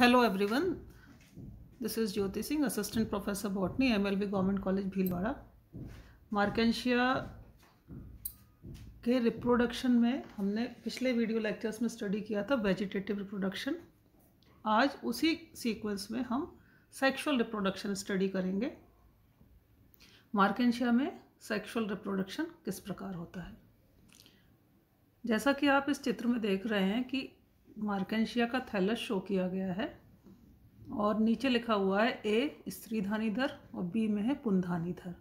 hello everyone this is Jyoti Singh assistant professor botany MLB government college Bhilwara मार्केशिया के reproduction में हमने पिछले वीडियो लेक्चर्स में स्टडी किया था वेजिटेटिव रिप्रोडक्शन आज उसी सीक्वेंस में हम सेक्सुअल रिप्रोडक्शन स्टडी करेंगे मार्केशिया में सेक्सुअल रिप्रोडक्शन किस प्रकार होता है जैसा कि आप इस चित्र में देख रहे हैं कि मार्केशिया का थैलस शो किया गया है और नीचे लिखा हुआ है ए स्त्रीधानी धर और बी में है पुनधानी धर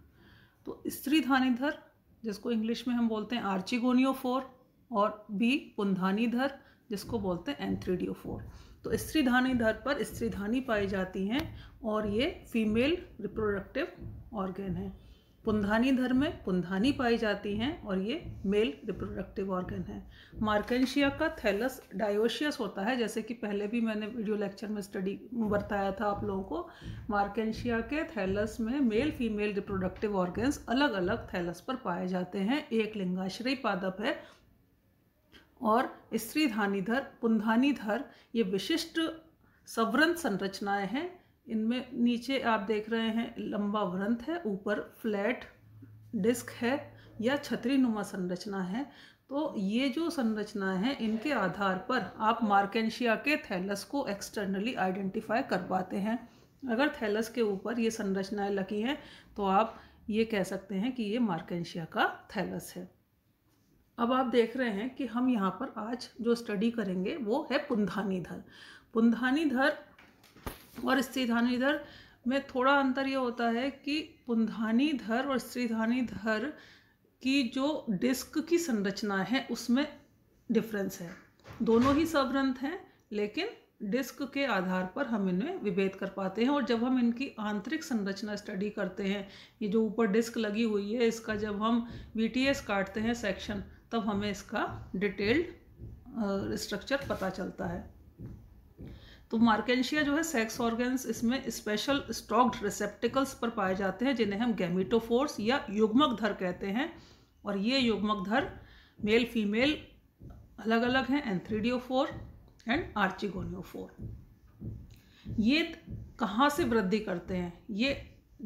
तो स्त्रीधानी धर जिसको इंग्लिश में हम बोलते हैं आर्चिगोनियो फोर और बी पुनधानी धर जिसको बोलते हैं एंथ्रीडियो फोर तो स्त्रीधानी धर पर स्त्रीधानी पाई जाती हैं और ये फीमेल रिप्रोडक्टिव ऑर्गेन है पुंधानी धर्म में पुंधानी पाई जाती हैं और ये मेल रिप्रोडक्टिव ऑर्गन है मार्केशिया का थैलस डायोशियस होता है जैसे कि पहले भी मैंने वीडियो लेक्चर में स्टडी बताया था आप लोगों को मार्केशिया के थैलस में मेल फीमेल रिप्रोडक्टिव ऑर्गन्स अलग अलग थैलस पर पाए जाते हैं एक लिंगाश्रय पादप है और स्त्री धानीधर पुनधानीधर ये विशिष्ट सवरण संरचनाएं हैं इनमें नीचे आप देख रहे हैं लंबा व्रंथ है ऊपर फ्लैट डिस्क है या छतरी नुमा संरचना है तो ये जो संरचना है इनके आधार पर आप मार्केशिया के थैलस को एक्सटर्नली आइडेंटिफाई कर पाते हैं अगर थैलस के ऊपर ये संरचनाएं लगी हैं तो आप ये कह सकते हैं कि ये मार्केशिया का थैलस है अब आप देख रहे हैं कि हम यहाँ पर आज जो स्टडी करेंगे वो है पुंधानी धर पुंधानी धर और स्त्रीधानी धर में थोड़ा अंतर यह होता है कि पुंधानी धर और स्त्रीधानी धर की जो डिस्क की संरचना है उसमें डिफरेंस है दोनों ही सवग्रंथ हैं लेकिन डिस्क के आधार पर हम इनमें विभेद कर पाते हैं और जब हम इनकी आंतरिक संरचना स्टडी करते हैं ये जो ऊपर डिस्क लगी हुई है इसका जब हम वी काटते हैं सेक्शन तब हमें इसका डिटेल्ड स्ट्रक्चर पता चलता है तो मार्केशिया जो है सेक्स ऑर्गन्स इसमें स्पेशल स्टॉक्ड रिसेप्टिकल्स पर पाए जाते हैं जिन्हें हम गैमिटोफोर्स या युग्मक धर कहते हैं और ये युग्मक धर मेल फीमेल अलग अलग हैं एंथ्रीडियोफोर एंड आर्चिगोनियोफोर ये कहाँ से वृद्धि करते हैं ये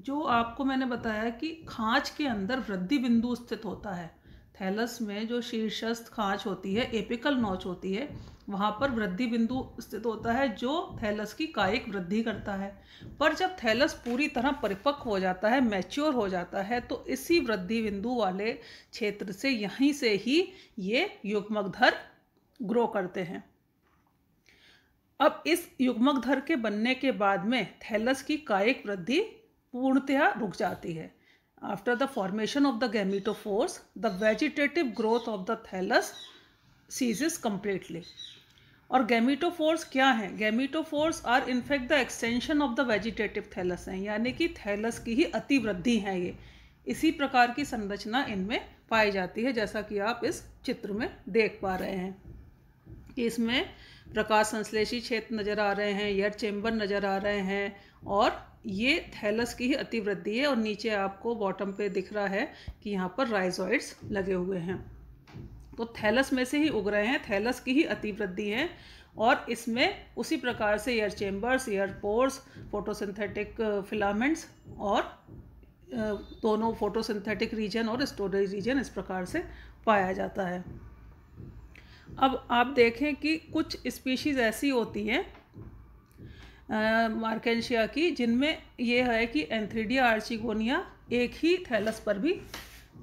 जो आपको मैंने बताया कि खाँच के अंदर वृद्धि बिंदु स्थित होता है थैलस में जो शीर्षस्थ खाँच होती है एपिकल नोच होती है वहाँ पर वृद्धि बिंदु स्थित होता है जो थैलस की कायिक वृद्धि करता है पर जब थैलस पूरी तरह परिपक्व हो जाता है मैच्योर हो जाता है तो इसी वृद्धि बिंदु वाले क्षेत्र से यहीं से ही ये युग्मकधर ग्रो करते हैं अब इस युग्मकधर के बनने के बाद में थैलस की कायिक वृद्धि पूर्णतया रुक जाती है after the formation of the gametophores the vegetative growth of the thallus ceases completely और गैमिटोफोर्स क्या हैं gametophores are in fact the extension of the vegetative thallus हैं यानी कि थैलस की ही अति वृद्धि है ये इसी प्रकार की संरचना इनमें पाई जाती है जैसा कि आप इस चित्र में देख पा रहे हैं इसमें प्रकाश संश्लेषी क्षेत्र नज़र आ रहे हैं एयर चेंबर नज़र आ रहे हैं और ये थैलस की ही अतिवृद्धि है और नीचे आपको बॉटम पे दिख रहा है कि यहाँ पर राइजॉइड्स लगे हुए हैं तो थैलस में से ही उग रहे हैं थैलस की ही अतिवृद्धि है और इसमें उसी प्रकार से air chambers air pores photosynthetic filaments और uh, दोनों फोटोसिंथेटिक रीजन और स्टोरेज रीजन इस प्रकार से पाया जाता है अब आप देखें कि कुछ स्पीशीज़ ऐसी होती हैं मार्केशिया की जिनमें यह है कि एंथ्रीडिया आर्चिगोनिया एक ही थैलस पर भी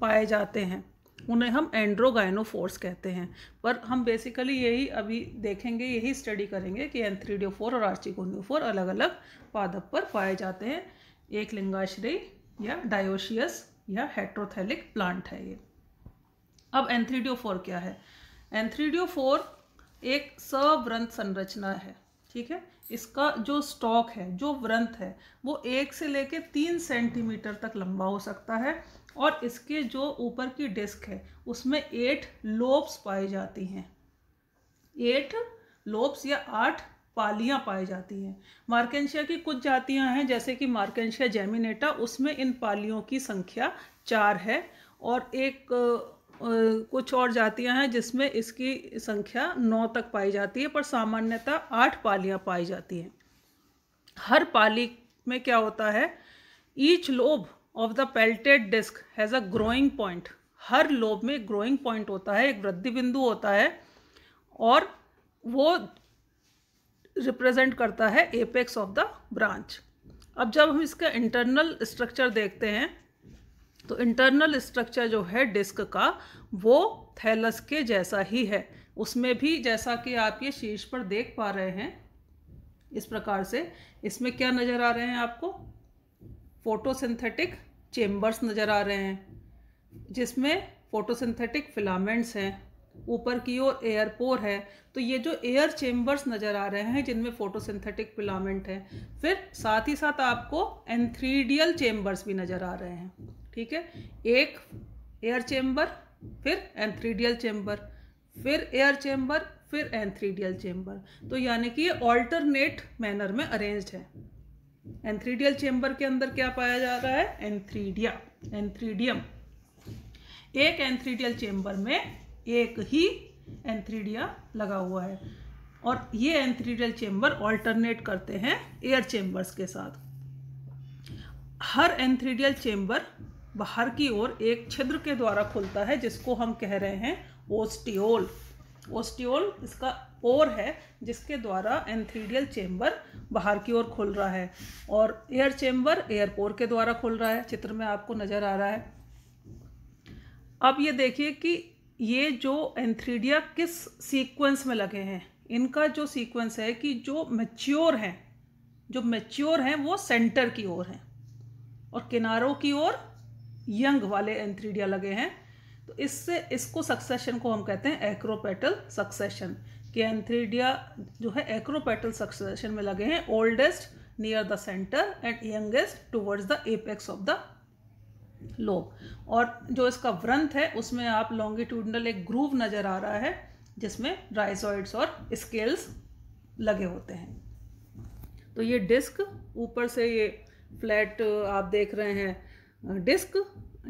पाए जाते हैं उन्हें हम एंड्रोगाइनोफोर्स कहते हैं पर हम बेसिकली यही अभी देखेंगे यही स्टडी करेंगे कि एंथ्रीडियोफोर और आर्चिगोनियोफोर अलग अलग पादप पर पाए जाते हैं एक लिंगाश्रय या डायोशियस या हेट्रोथैलिक प्लांट है ये अब एंथ्रीडियोफोर क्या है एंथ्रीडियो फोर एक सव्रंथ संरचना है ठीक है इसका जो स्टॉक है जो व्रंथ है वो एक से लेके तीन सेंटीमीटर तक लंबा हो सकता है और इसके जो ऊपर की डिस्क है उसमें एट लोब्स पाए जाती हैं एट लोब्स या आठ पालियाँ पाई जाती हैं मार्केशिया की कुछ जातियाँ हैं जैसे कि मार्केशिया जेमिनेटा उसमें इन पालियों की संख्या चार है और एक कुछ और जातियां हैं जिसमें इसकी संख्या नौ तक पाई जाती है पर सामान्यतः आठ पालियां पाई जाती हैं हर पाली में क्या होता है each lobe of the peltate disc has a growing point हर लोब में ग्रोइंग पॉइंट होता है एक वृद्धि बिंदु होता है और वो रिप्रेजेंट करता है एपेक्स ऑफ द ब्रांच अब जब हम इसका इंटरनल स्ट्रक्चर देखते हैं तो इंटरनल स्ट्रक्चर जो है डिस्क का वो थैलस के जैसा ही है उसमें भी जैसा कि आप ये शीर्ष पर देख पा रहे हैं इस प्रकार से इसमें क्या नज़र आ रहे हैं आपको फोटोसिंथेटिक चेम्बर्स नज़र आ रहे हैं जिसमें फोटोसिंथेटिक फिलामेंट्स हैं ऊपर की ओर एयर पोर है तो ये जो एयर चेम्बर्स नज़र आ रहे हैं जिनमें फोटोसिंथेटिक फिलामेंट है फिर साथ ही साथ आपको एंथ्रीडियल चेम्बर्स भी नज़र आ रहे हैं ठीक है एक एयर चेंबर फिर एंथ्रीडियल चेंबर फिर एयर चेंबर फिर एंथ्रीडियल चेंबर तो यानी कि ये ऑल्टरनेट मैनर में अरेंज है एंथ्रीडियल चेंबर के अंदर क्या पाया जा रहा है एंथ्रीडिया एंथ्रीडियम एक एंथ्रीडियल चेंबर में एक ही एंथ्रीडिया लगा हुआ है और ये एंथ्रीडियल चेंबर ऑल्टरनेट करते हैं एयर चेंबर्स के साथ हर एंथ्रीडियल चेंबर बाहर की ओर एक छिद्र के द्वारा खुलता है जिसको हम कह रहे हैं ओस्टियोल ओस्टियोल इसका ओर है जिसके द्वारा एंथीडियल चेम्बर बाहर की ओर खुल रहा है और एयर चेम्बर एयर पोर के द्वारा खुल रहा है चित्र में आपको नज़र आ रहा है अब ये देखिए कि ये जो एंथ्रीडिया किस सीक्वेंस में लगे हैं इनका जो सीक्वेंस है कि जो मेच्योर हैं जो मेच्योर हैं वो सेंटर की ओर हैं और किनारों की ओर यंग वाले एंथ्रीडिया लगे हैं तो इससे इसको सक्सेशन को हम कहते हैं एक्रोपेटल सक्सेशन कि एंथ्रीडिया जो है एक्रोपेटल सक्सेशन में लगे हैं oldest near the centre and youngest towards the apex of the lobe और जो इसका व्रंथ है उसमें आप लॉन्गिट्यूडनल एक ग्रूव नज़र आ रहा है जिसमें राइजॉइड्स और स्केल्स लगे होते हैं तो ये डिस्क ऊपर से ये फ्लैट आप देख रहे हैं डिस्क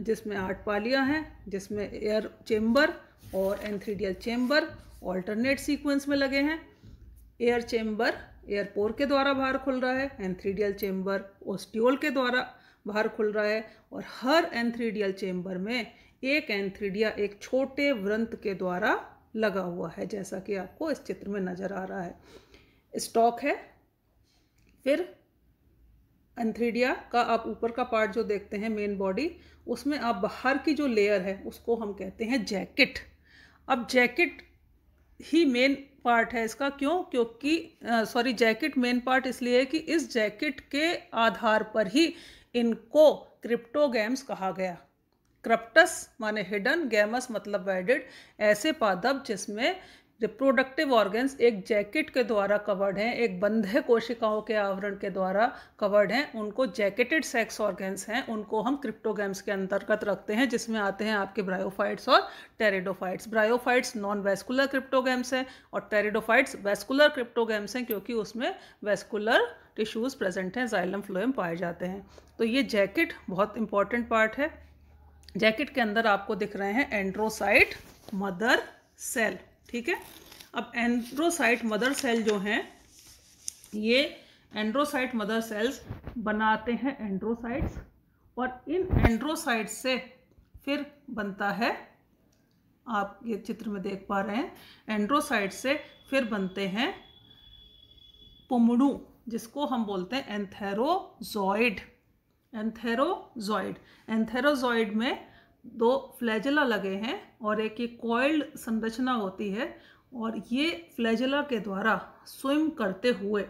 जिसमें आठ पालियाँ हैं जिसमें एयर चेम्बर और एंथ्रीडियल चेम्बर ऑल्टरनेट सीक्वेंस में लगे हैं एयर चेम्बर एयर पोर के द्वारा बाहर खुल रहा है एंथ्रीडियल चेम्बर ओस्टियोल के द्वारा बाहर खुल रहा है और हर एंथ्रीडियल चेम्बर में एक एंथ्रीडिया एक छोटे व्रंत के द्वारा लगा हुआ है जैसा कि आपको इस चित्र में नज़र आ रहा है स्टॉक है फिर एंथ्रीडिया का आप ऊपर का पार्ट जो देखते हैं मेन बॉडी उसमें आप बाहर की जो लेयर है उसको हम कहते हैं जैकेट अब जैकेट ही मेन पार्ट है इसका क्यों क्योंकि सॉरी जैकेट मेन पार्ट इसलिए है कि इस जैकेट के आधार पर ही इनको क्रिप्टोगेम्स कहा गया क्रप्टस माने हिडन गैमस मतलब वाइडेड ऐसे पादप जिसमें रिप्रोडक्टिव ऑर्गन्स एक जैकेट के द्वारा कवर्ड हैं एक बंधे कोशिकाओं के आवरण के द्वारा कवर्ड हैं उनको जैकेटेड सेक्स ऑर्गन्स हैं उनको हम क्रिप्टोगेम्स के अंतर्गत रखते हैं जिसमें आते हैं आपके ब्रायोफाइट्स और pteridophytes bryophytes non vascular cryptogams हैं और टेरिडोफाइट्स वेस्कुलर क्रिप्टोगेम्स हैं क्योंकि उसमें वेस्कुलर टिश्यूज़ प्रेजेंट हैं जाइलम फ्लोएम पाए जाते हैं तो ये जैकेट बहुत इंपॉर्टेंट पार्ट है जैकेट के अंदर आपको दिख रहे हैं एंड्रोसाइट मदर सेल ठीक है अब एंड्रोसाइट मदर सेल जो हैं ये एंड्रोसाइट मदर सेल्स बनाते हैं एंड्रोसाइट्स और इन एंड्रोसाइट्स से फिर बनता है आप ये चित्र में देख पा रहे हैं एंड्रोसाइट से फिर बनते हैं पोमड़ू जिसको हम बोलते हैं एंथेरोजॉइड एंथेरोजॉइड एंथेरोजॉइड में दो फ्लैजला लगे हैं और एक ये कॉइल्ड संरचना होती है और ये फ्लैजला के द्वारा स्विम करते हुए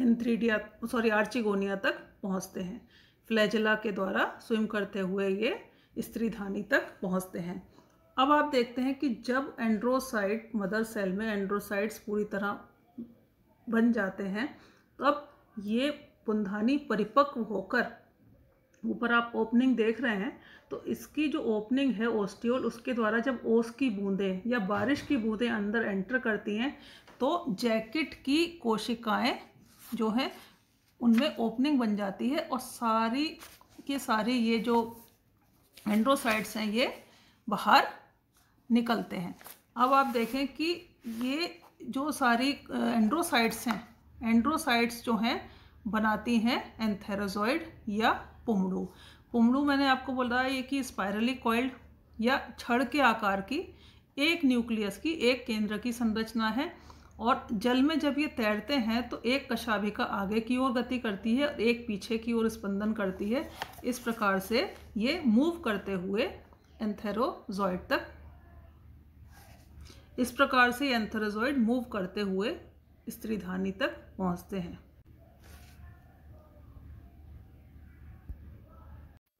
एंथ्रीडिया सॉरी आर्चिगोनिया तक पहुंचते हैं फ्लैजला के द्वारा स्विम करते हुए ये स्त्रीधानी तक पहुंचते हैं अब आप देखते हैं कि जब एंड्रोसाइट मदर सेल में एंड्रोसाइट्स पूरी तरह बन जाते हैं तब ये पुंधानी परिपक्व होकर ऊपर आप ओपनिंग देख रहे हैं तो इसकी जो ओपनिंग है ओस्टियोल उसके द्वारा जब ओस की बूंदें या बारिश की बूंदें अंदर एंटर करती हैं तो जैकेट की कोशिकाएं जो है उनमें ओपनिंग बन जाती है और सारी के सारे ये जो एंड्रोसाइड्स हैं ये बाहर निकलते हैं अब आप देखें कि ये जो सारी एंड्रोसाइड्स हैं एंड्रोसाइड्स जो हैं बनाती हैं एंथेरोजॉइड या पुमड़ू पुमड़ू मैंने आपको बोला ये कि स्पायरली कॉइल्ड या छड़ के आकार की एक न्यूक्लियस की एक केंद्र की संरचना है और जल में जब ये तैरते हैं तो एक कशाभिका आगे की ओर गति करती है और एक पीछे की ओर स्पंदन करती है इस प्रकार से ये मूव करते हुए एंथेरोजॉइड तक इस प्रकार से एंथेरोजॉइड मूव करते हुए स्त्रीधानी तक पहुंचते हैं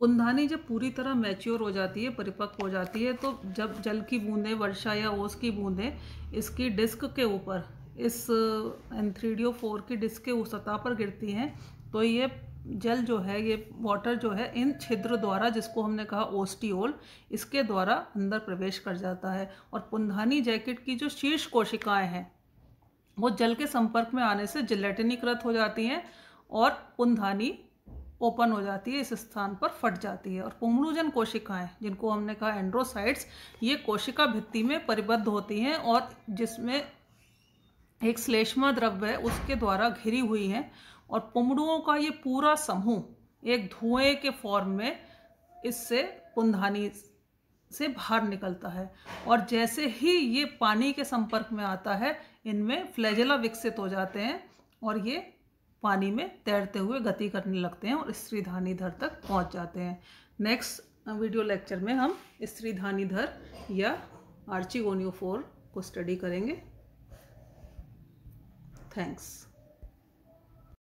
उन्धानी जब पूरी तरह मैच्योर हो जाती है परिपक्व हो जाती है तो जब जल की बूंदें वर्षा या ओस की बूंदें इसकी डिस्क के ऊपर इस एंथ्रीडियो uh, फोर की डिस्क के उस सतह पर गिरती हैं तो ये जल जो है ये वाटर जो है इन छिद्र द्वारा जिसको हमने कहा ओस्टियोल इसके द्वारा अंदर प्रवेश कर जाता है और पुंधानी जैकेट की जो शीर्ष कोशिकाएं हैं वो जल के संपर्क में आने से जिलेटिनीकृत हो जाती हैं और पुंधानी ओपन हो जाती है इस स्थान पर फट जाती है और पुमरुजन कोशिकाएं जिनको हमने कहा एंड्रोसाइट्स ये कोशिका भित्ति में परिबद्ध होती हैं और जिसमें एक श्लेष्मा द्रव्य है उसके द्वारा घिरी हुई हैं और पुमड़ुओं का ये पूरा समूह एक धुएं के फॉर्म में इससे पुंधानी से बाहर निकलता है और जैसे ही ये पानी के संपर्क में आता है इनमें फ्लैजेला विकसित हो जाते हैं और ये पानी में तैरते हुए गति करने लगते हैं और धानी धर तक पहुंच जाते हैं नेक्स्ट वीडियो लेक्चर में हम धानी धर या आर्चिगोनियोफोर को स्टडी करेंगे थैंक्स